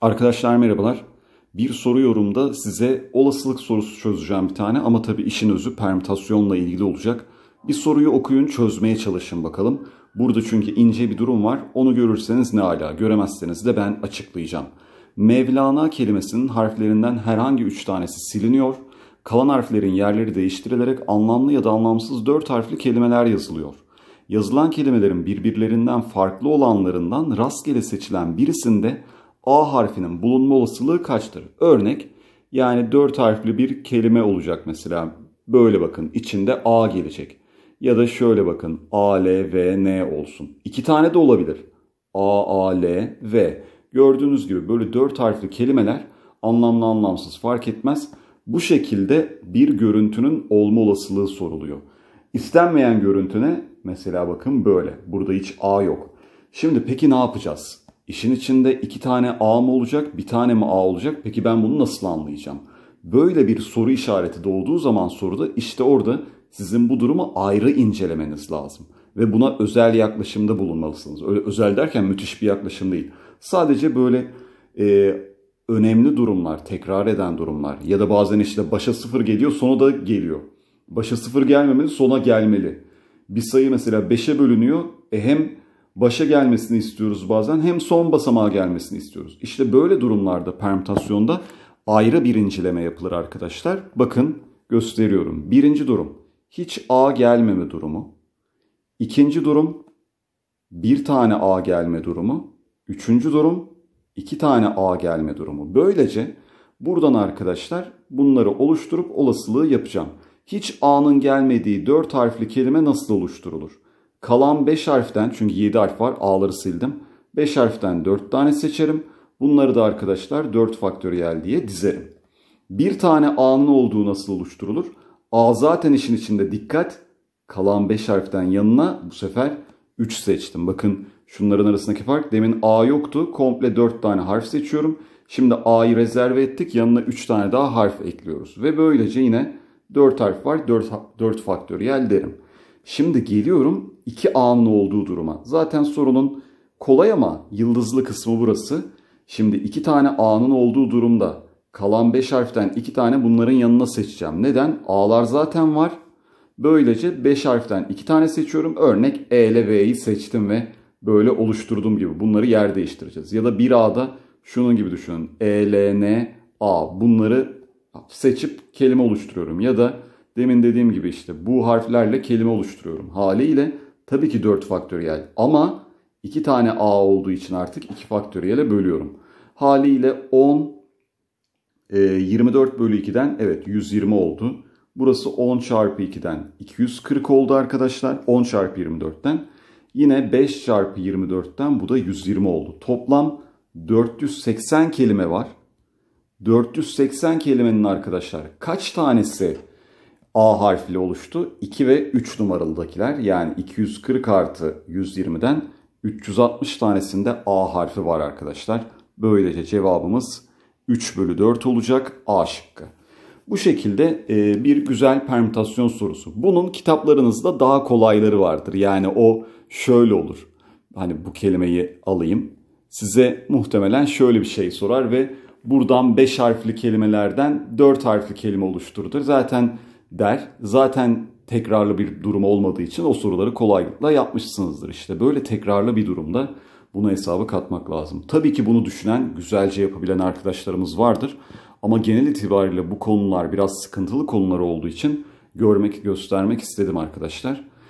Arkadaşlar merhabalar. Bir soru yorumda size olasılık sorusu çözeceğim bir tane ama tabii işin özü permütasyonla ilgili olacak. Bir soruyu okuyun çözmeye çalışın bakalım. Burada çünkü ince bir durum var. Onu görürseniz ne ala, göremezseniz de ben açıklayacağım. Mevlana kelimesinin harflerinden herhangi 3 tanesi siliniyor. Kalan harflerin yerleri değiştirilerek anlamlı ya da anlamsız 4 harfli kelimeler yazılıyor yazılan kelimelerin birbirlerinden farklı olanlarından rastgele seçilen birisinde A harfinin bulunma olasılığı kaçtır? Örnek yani 4 harfli bir kelime olacak mesela. Böyle bakın içinde A gelecek. Ya da şöyle bakın A, L, V, N olsun. İki tane de olabilir. A, A, L, V. Gördüğünüz gibi böyle 4 harfli kelimeler anlamlı anlamsız fark etmez. Bu şekilde bir görüntünün olma olasılığı soruluyor. İstenmeyen görüntüne mesela bakın böyle. Burada hiç A yok. Şimdi peki ne yapacağız? İşin içinde iki tane A mı olacak, bir tane mi A olacak? Peki ben bunu nasıl anlayacağım? Böyle bir soru işareti doğduğu zaman soruda işte orada sizin bu durumu ayrı incelemeniz lazım. Ve buna özel yaklaşımda bulunmalısınız. Öyle özel derken müthiş bir yaklaşım değil. Sadece böyle e, önemli durumlar, tekrar eden durumlar ya da bazen işte başa sıfır geliyor sona da geliyor. Başa sıfır gelmemeli, sona gelmeli. Bir sayı mesela 5'e bölünüyor. E hem başa gelmesini istiyoruz bazen hem son basamağa gelmesini istiyoruz. İşte böyle durumlarda permütasyonda ayrı birincileme yapılır arkadaşlar. Bakın gösteriyorum. Birinci durum hiç A gelmeme durumu. İkinci durum bir tane A gelme durumu. Üçüncü durum iki tane A gelme durumu. Böylece buradan arkadaşlar bunları oluşturup olasılığı yapacağım. Hiç A'nın gelmediği dört harfli kelime nasıl oluşturulur? Kalan 5 harften çünkü 7 harf var A'ları sildim. 5 harften 4 tane seçerim. Bunları da arkadaşlar 4 faktöriyel diye dizerim. Bir tane A'nın olduğu nasıl oluşturulur? A zaten işin içinde dikkat. Kalan 5 harften yanına bu sefer 3 seçtim. Bakın şunların arasındaki fark. Demin A yoktu. Komple 4 tane harf seçiyorum. Şimdi A'yı rezerve ettik. Yanına 3 tane daha harf ekliyoruz. Ve böylece yine 4 harf var. 4, 4 faktöriyel derim. Şimdi geliyorum iki A'nın olduğu duruma. Zaten sorunun kolay ama yıldızlı kısmı burası. Şimdi iki tane A'nın olduğu durumda kalan 5 harften iki tane bunların yanına seçeceğim. Neden? A'lar zaten var. Böylece 5 harften iki tane seçiyorum. Örnek E ile v'yi seçtim ve böyle oluşturduğum gibi bunları yer değiştireceğiz. Ya da 1A'da şunun gibi düşünün. E, L, N, A bunları seçip kelime oluşturuyorum. Ya da Demin dediğim gibi işte bu harflerle kelime oluşturuyorum. Haliyle tabii ki 4 faktöriyel ama 2 tane A olduğu için artık 2 faktöriyele bölüyorum. Haliyle 10 e, 24 bölü 2'den evet 120 oldu. Burası 10 çarpı 2'den 240 oldu arkadaşlar. 10 çarpı 24'ten. Yine 5 çarpı 24'ten bu da 120 oldu. Toplam 480 kelime var. 480 kelimenin arkadaşlar kaç tanesi A harfiyle oluştu. 2 ve 3 numaralıdakiler yani 240 artı 120'den 360 tanesinde A harfi var arkadaşlar. Böylece cevabımız 3 bölü 4 olacak A şıkkı. Bu şekilde e, bir güzel permütasyon sorusu. Bunun kitaplarınızda daha kolayları vardır. Yani o şöyle olur. Hani bu kelimeyi alayım. Size muhtemelen şöyle bir şey sorar ve buradan 5 harfli kelimelerden 4 harfli kelime oluşturulur. Zaten der. Zaten tekrarlı bir durum olmadığı için o soruları kolaylıkla yapmışsınızdır. İşte böyle tekrarlı bir durumda bunu hesaba katmak lazım. Tabii ki bunu düşünen, güzelce yapabilen arkadaşlarımız vardır. Ama genel itibariyle bu konular biraz sıkıntılı konular olduğu için görmek, göstermek istedim arkadaşlar.